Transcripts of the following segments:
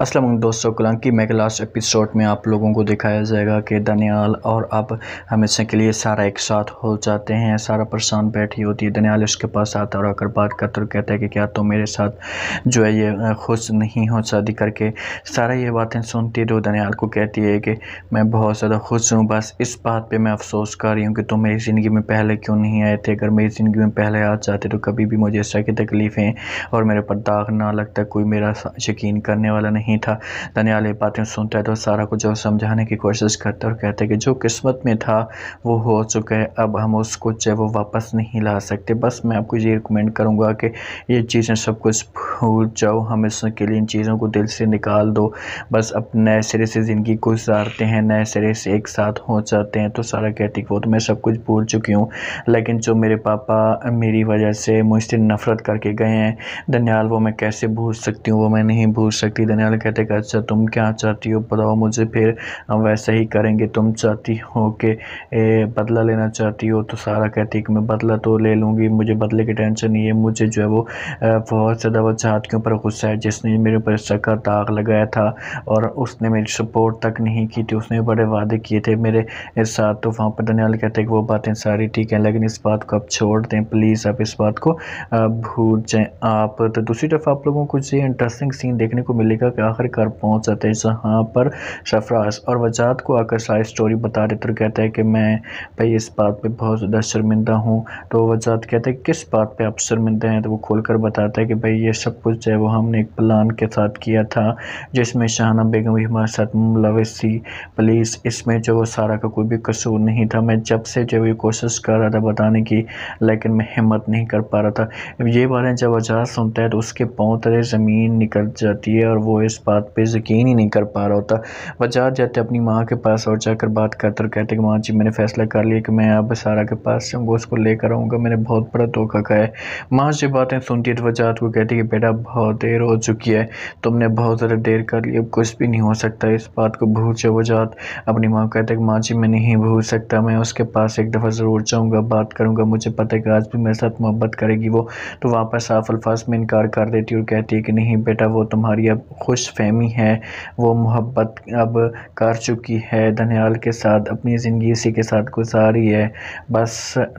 असलम दोस्तों कलंकी मैं last episode में आप लोगों को दिखाया जाएगा कि दनियाल और अब हमेशा के लिए सारा एक साथ हो जाते हैं सारा परेशान बैठी होती है दनियाल उसके पास आता है और आकर बात करते और कहता है कि क्या तुम तो मेरे साथ जो है ये खुश नहीं हो शादी करके सारा ये बातें सुनती है तो दनियाल को कहती है कि मैं बहुत ज़्यादा खुश हूँ बस इस बात पर मैं अफसोस कर रही हूँ कि तुम मेरी ज़िंदगी में पहले क्यों नहीं आए थे अगर मेरी ज़िंदगी में पहले आ जाते तो कभी भी मुझे इस तरह की तकलीफ़ें और मेरे पर दाग ना लगता कोई मेरा यकीन करने वाला नहीं नहीं था तने बातें सुनता है तो सारा कुछ और समझाने की कोशिश करता है और कहते हैं कि जो किस्मत में था वो हो चुका है अब हम उसको जो वो वापस नहीं ला सकते बस मैं आपको ये रिकमेंड करूँगा कि ये चीज़ें सब कुछ भूल जाओ हम इसके लिए इन चीज़ों को दिल से निकाल दो बस अब नए सिरे से ज़िंदगी गुजारते हैं नए सिरे से एक साथ हो जाते हैं तो सारा कहती वो तो मैं सब कुछ भूल चुकी हूँ लेकिन जो मेरे पापा मेरी वजह से मुझसे नफ़रत करके गए हैं दनियाल वो मैं कैसे भूल सकती हूँ वो मैं नहीं भूल सकती दनियाल में कहते हैं अच्छा तुम क्या चाहती हो बताओ मुझे फिर वैसे ही करेंगे तुम चाहती हो कि बदला लेना चाहती हो तो सारा कहती कि मैं बदला तो ले लूँगी मुझे बदले की टेंशन नहीं है मुझे जो है वो बहुत ज़्यादा वो चाहत के ऊपर गुस्सा है जिसने मेरे ऊपर सका दाग लगाया था और उसने मेरी सपोर्ट तक नहीं की थी उसने बड़े वादे किए थे मेरे साथ तो वहाँ पर धनियाल कहते कि वो बातें सारी ठीक हैं लेकिन इस बात को आप छोड़ दें प्लीज़ आप इस बात को भूल जाएँ आप तो दूसरी तरफ आप लोगों को ये इंटरेस्टिंग सीन देखने को मिलेगा कि आखिरकार पहुंच जाते हैं जहाँ पर सफराज और वजात को आकर सारी स्टोरी बता देते और कहते हैं कि मैं भाई इस बात पे बहुत ज़्यादा शर्मिंदा हूँ तो वजात कहते हैं किस बात पे आप शर्मिंदा हैं तो वो खोल कर बताता है कि भाई ये सब कुछ जो है वो हमने एक प्लान के साथ किया था जिसमें शाहाना बेगम भी हमारे साथ मुलविस थी इसमें जो सारा का कोई भी कसूर नहीं था मैं जब से जो ये कोशिश कर रहा था बताने की लेकिन मैं हिम्मत नहीं कर पा रहा था ये बारे जब वजह सुनता है तो उसके पाँव तरह ज़मीन निकल जाती है और वो इस बात पे यकीन ही नहीं कर पा रहा होता वह जाते जाते अपनी माँ के पास और जाकर बात करते और कहते कि माँ जी मैंने फैसला कर लिया कि मैं अब सारा के पास जाऊँगा उसको लेकर आऊँगा मैंने बहुत बड़ा धोखा खाया है माँ जी बातें सुनती है तो वजात को कहती कि बेटा बहुत देर हो चुकी है तुमने बहुत ज़्यादा देर कर ली अब कुछ भी नहीं हो सकता इस बात को भूल जाओ वजात अपनी माँ को कहते कि माँ जी मैं नहीं भूल सकता मैं उसके पास एक दफ़ा ज़रूर जाऊँगा बात करूँगा मुझे पता है कि आज भी मेरे साथ मोहब्बत करेगी वो तो वापस साफ अल्फाज में इनकार कर देती और कहती है कि नहीं बेटा वो तुम्हारी अब खुश खुश फहमी है वो मोहब्बत अब कर चुकी है धनियाल के साथ अपनी ज़िंदगी इसी के साथ गुजारी है बस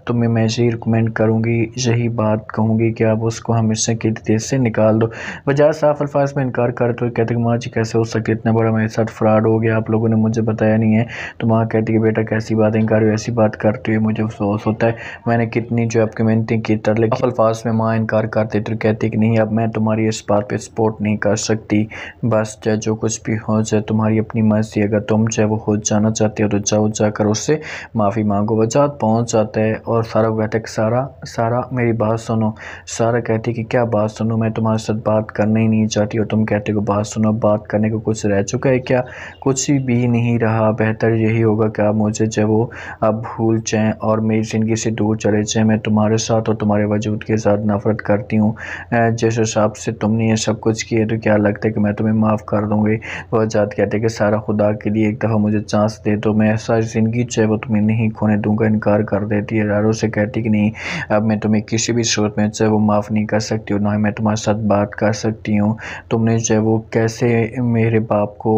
तुम्हें मैं यही रिकमेंड करूँगी यही बात कहूँगी कि आप उसको हमेशा के तेज से निकाल दो वजह साफ अल्फाज में इनकार करते तो हुए कहते कि माँ जी कैसे हो सकती इतना बड़ा मेरे साथ फ्रॉड हो गया आप लोगों ने मुझे बताया नहीं है तो माँ कहती कि बेटा कैसी बात इनकार ऐसी बात करते हुए मुझे अफसोस होता है मैंने कितनी जो आपकी मेहनतें की तरह अल्फाज में माँ इनकार करते तो कहती कि नहीं अब मैं तुम्हारी इस बात पर सपोर्ट नहीं कर सकती बस चाहे जो कुछ भी हो चाहे तुम्हारी अपनी मर्जी अगर तुम चाहे वो हो जाना चाहते हो तो जाओ जाकर उससे माफ़ी मांगो वजात पहुँच जाता है और सारा कहता है कि सारा सारा मेरी बात सुनो सारा कहती है कि क्या बात सुनो मैं तुम्हारे साथ बात करना ही नहीं चाहती और तुम कहते हो बात सुनो बात करने को कुछ रह चुका है क्या कुछ भी नहीं रहा बेहतर यही होगा क्या मुझे जब वो अब भूल जाएँ और मेरी ज़िंदगी से दूर चले जाएँ मैं तुम्हारे साथ और तुम्हारे वजूद के साथ नफरत करती हूँ जैसे हिसाब से तुमने ये सब कुछ किया तो क्या लगता है कि मैं तुम्हें माफ़ कर दूँगी वह जात कहते हैं कि सारा खुदा के लिए एक दफ़ा मुझे चांस दे तो मैं ऐसा ज़िंदगी चाहे वो तुम्हें नहीं खोने दूंगा इनकार कर देती है यारों से कहती कि नहीं अब मैं तुम्हें किसी भी सूरत में चाहे वो माफ़ नहीं कर सकती हूँ ना ही मैं तुम्हारे साथ बात कर सकती हूँ तुमने जो है वो कैसे मेरे बाप को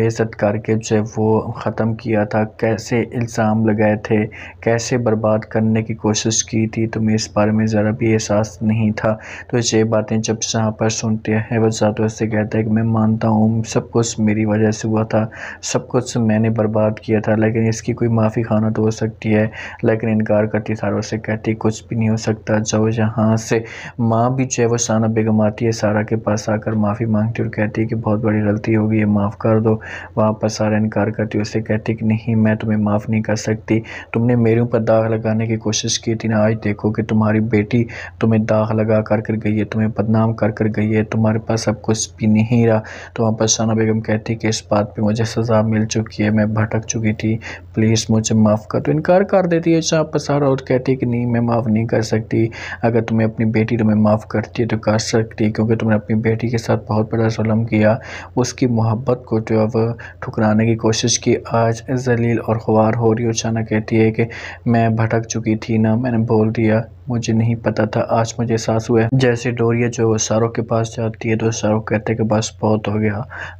बेजत करके जो वो ख़त्म किया था कैसे इल्ज़ाम लगाए थे कैसे बर्बाद करने की कोशिश की थी तुम्हें इस बारे में ज़रा भी एहसास नहीं था तो ये बातें जब जहाँ पर सुनते हैं वह जातों से कहता है कि मैं मानता हूँ सब कुछ मेरी वजह से हुआ था सब कुछ मैंने बर्बाद किया था लेकिन इसकी कोई माफ़ी खाना तो हो सकती है लेकिन इनकार करती सारा से कहती कुछ भी नहीं हो सकता जाओ जहाँ से माँ भी चाहे वो साना बेगम आती है सारा के पास आकर माफ़ी मांगती और कहती है कि बहुत बड़ी गलती होगी ये माफ़ कर दो वहाँ पर सारा इनकार करती उसे कहती कि नहीं मैं तुम्हें माफ़ नहीं कर सकती तुमने मेरे ऊपर दाग लगाने की कोशिश की थी ना आज देखो कि तुम्हारी बेटी तुम्हें दाग लगा कर कर गई है तुम्हें बदनाम कर कर गई है तुम्हारे पास सब कुछ भी नहीं दिया तो वहाँ पर शाना बेगम कहती कि इस बात पे मुझे सज़ा मिल चुकी है मैं भटक चुकी थी प्लीज़ मुझे माफ़ कर तो इनकार कर देती है शाह पसार और कहती कि नहीं मैं माफ़ नहीं कर सकती अगर तुम्हें अपनी बेटी तुम्हें माफ़ करती है तो कर सकती क्योंकि तुमने अपनी बेटी के साथ बहुत बड़ा जुलम किया उसकी मोहब्बत को जो अब ठुकराने की कोशिश की आज जलील और ख्वार हो रही हो शाना कहती है कि मैं भटक चुकी थी ना मैंने बोल दिया मुझे नहीं पता था आज मुझे एहसास हुआ जैसे डोरिया जो शाहरुख के पास जाती है तो शाहरुख कहते हैं कि बस बहुत हो गया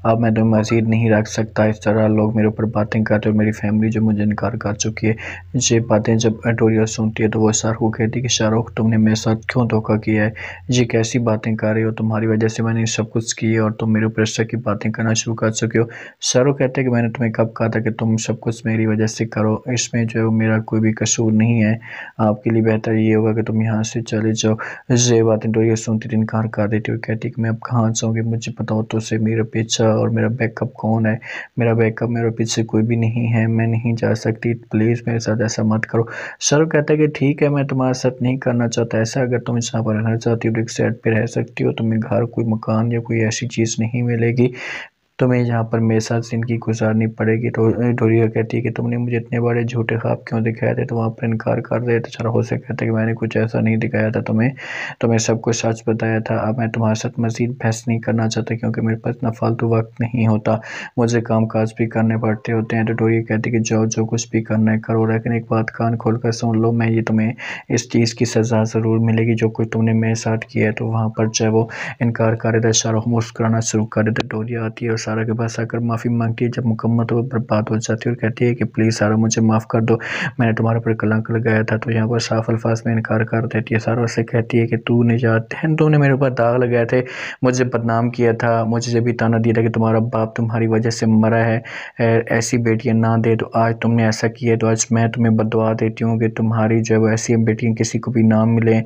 अब मैं तो मज़ीद नहीं रख सकता इस तरह लोग मेरे ऊपर बातें कर रहे मेरी फैमिली जो मुझे इनकार कर चुकी है ये बातें जब डोरिया सुनती है तो वो शाहरुख को कहती है कि शाहरुख तुमने मेरे साथ क्यों धोखा किया है ये कैसी बातें कर रही हो तुम्हारी वजह से मैंने सब कुछ किया और तुम मेरे ऊपर इस की बातें करना शुरू कर चुके हो शाहरुख कहते हैं कि मैंने तुम्हें कब कहा था कि तुम सब कुछ मेरी वजह से करो इसमें जो है मेरा कोई भी कसूर नहीं है आपके लिए बेहतर ये होगा कि तुम यहाँ से चले जाओ तो ये बातें डोरिया सुनती तो इनकार कर देती हुई कहती कि मैं अब कहाँ जाऊँगी मुझे बताओ तो उसे मेरा पीछा और मेरा बैकअप कौन है मेरा बैकअप मेरे पीछे कोई भी नहीं है मैं नहीं जा सकती प्लीज़ मेरे साथ ऐसा मत करो सर कहता है कि ठीक है मैं तुम्हारे साथ नहीं करना चाहता ऐसा अगर तुम यहाँ पर रहना चाहती हो एक साइड पर रह सकती हो तुम्हें घर कोई मकान या कोई ऐसी चीज़ नहीं मिलेगी तुम्हें यहाँ पर मेरे साथ जिंदगी गुजारनी पड़ेगी तो डोरिया कहती है कि तुमने मुझे इतने बड़े झूठे ख्वाब क्यों दिखाए थे तो वहाँ पर इनकार कर रहे थे से कहते कि मैंने कुछ ऐसा नहीं दिखाया था तुम्हें तुम्हें सब कुछ सच बताया था अब मैं तुम्हारे साथ मजीद बहस नहीं करना चाहता क्योंकि मेरे पास इतना फालतू वक्त नहीं होता मुझे काम काज भी करने पड़ते होते हैं तो डोरिया कहती कि जाओ जो कुछ भी करना है करो लेकिन एक बात कान खोल कर सुन लो मैं ये तुम्हें इस चीज़ की सज़ा ज़रूर मिलेगी जो कुछ तुमने मेरे साथ किया है तो वहाँ पर जब वो इनकार कर रहे थे शाहरुख मुस्कुराना शुरू कर रहे थे डोरिया आती है और सारा के पास आकर माफ़ी मांगती है जब मुकम्मल तौर पर बात हो जाती है और कहती है कि प्लीज़ सारा मुझे माफ़ कर दो मैंने तुम्हारे ऊपर कलंक लगाया था तो यहाँ पर साफ अल्फाज में इनकार कर देती है सारा उससे कहती है कि तू नहीं जानते तो मेरे ऊपर दाग लगाए थे मुझे बदनाम किया था मुझे जब भी ताना दिया था कि तुम्हारा बाप तुम्हारी वजह से मरा है ऐसी बेटियाँ ना दे तो आज तुमने ऐसा किया तो आज मैं तुम्हें बदवा देती हूँ कि तुम्हारी जो है ऐसी बेटियाँ किसी को भी ना मिलें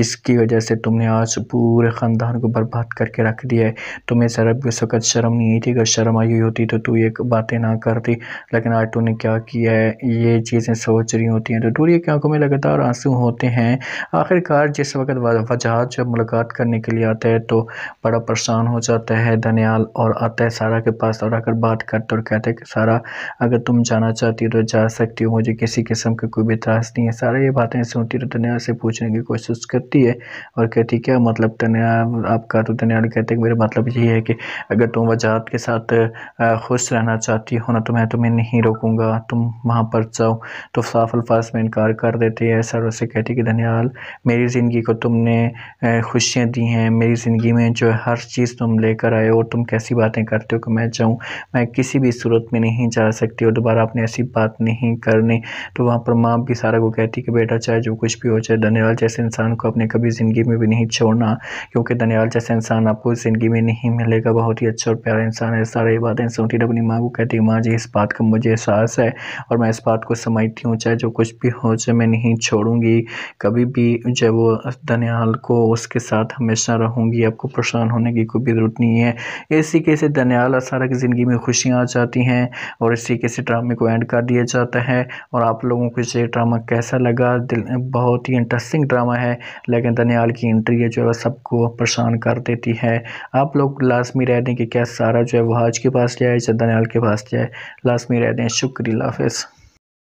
जिसकी वजह से तुमने आज पूरे ख़ानदान को बर्बाद करके रख दिया है तुम्हें सरब के सख्त शर्म नहीं थी अगर शर्म आई हुई होती तो तू ये बातें ना करती लेकिन आज तूने क्या किया है ये चीज़ें सोच रही होती हैं तो दूरिया की आंखों में लगातार आंसू होते हैं आखिरकार जिस वक्त वजहत जब मुलाकात करने के लिए आता है तो बड़ा परेशान हो जाता है दनियाल और आता है सारा के पास और आकर बात करते और कहते हैं कि सारा अगर तुम जाना चाहती हो तो जा सकती हो मुझे किसी किस्म का कोई भी त्रास नहीं है सारा ये बातें सुनती तो दनियाल से पूछने की कोशिश करती है और कहती क्या मतलब दनियाल आपका तो दनियाल कहते हैं मेरा मतलब यही है कि अगर तुम वजहत के साथ खुश रहना चाहती हो ना तो मैं तुम्हें नहीं रोकूंगा तुम वहाँ पर जाओ तो साफ अल्फाज में इनकार कर देती है सर उसे कहती कि धनियाल मेरी ज़िंदगी को तुमने खुशियाँ दी हैं मेरी ज़िंदगी में जो हर चीज़ तुम लेकर आए हो तुम कैसी बातें करते हो कि मैं जाऊँ मैं किसी भी सूरत में नहीं जा सकती और दोबारा आपने ऐसी बात नहीं करनी तो वहाँ पर माँ भी सारा को कहती कि बेटा चाहे जो कुछ भी हो चाहे धनियाल जैसे इंसान को अपने कभी ज़िंदगी में भी नहीं छोड़ना क्योंकि धनियाल जैसे इंसान आपको ज़िंदगी में नहीं मिलेगा बहुत ही अच्छा और प्यारा इंसान है सारा ये बातें सोटी अपनी माँ को कहती है माँ जी इस बात का मुझे एहसास है और मैं इस बात को समझती हूँ चाहे जो कुछ भी हो चाहे मैं नहीं छोड़ूंगी कभी भी जब वो दनियाल को उसके साथ हमेशा रहूँगी आपको परेशान होने की कोई भी ज़रूरत नहीं है इस तरीके से दनियाल और सारा की ज़िंदगी में खुशियाँ आ जाती हैं और इस तरीके से ड्रामे को एंड कर दिया जाता है और आप लोगों को ये ड्रामा कैसा लगा दिल बहुत ही इंटरेस्टिंग ड्रामा है लेकिन दनियाल की एंट्री है जो है सबको परेशान कर देती है आप लोग लाजमी रह दें कि क्या सारा जो है वहाज के पास ले आए के पास ले आए में रहते हैं शुक्रिया हाफिज़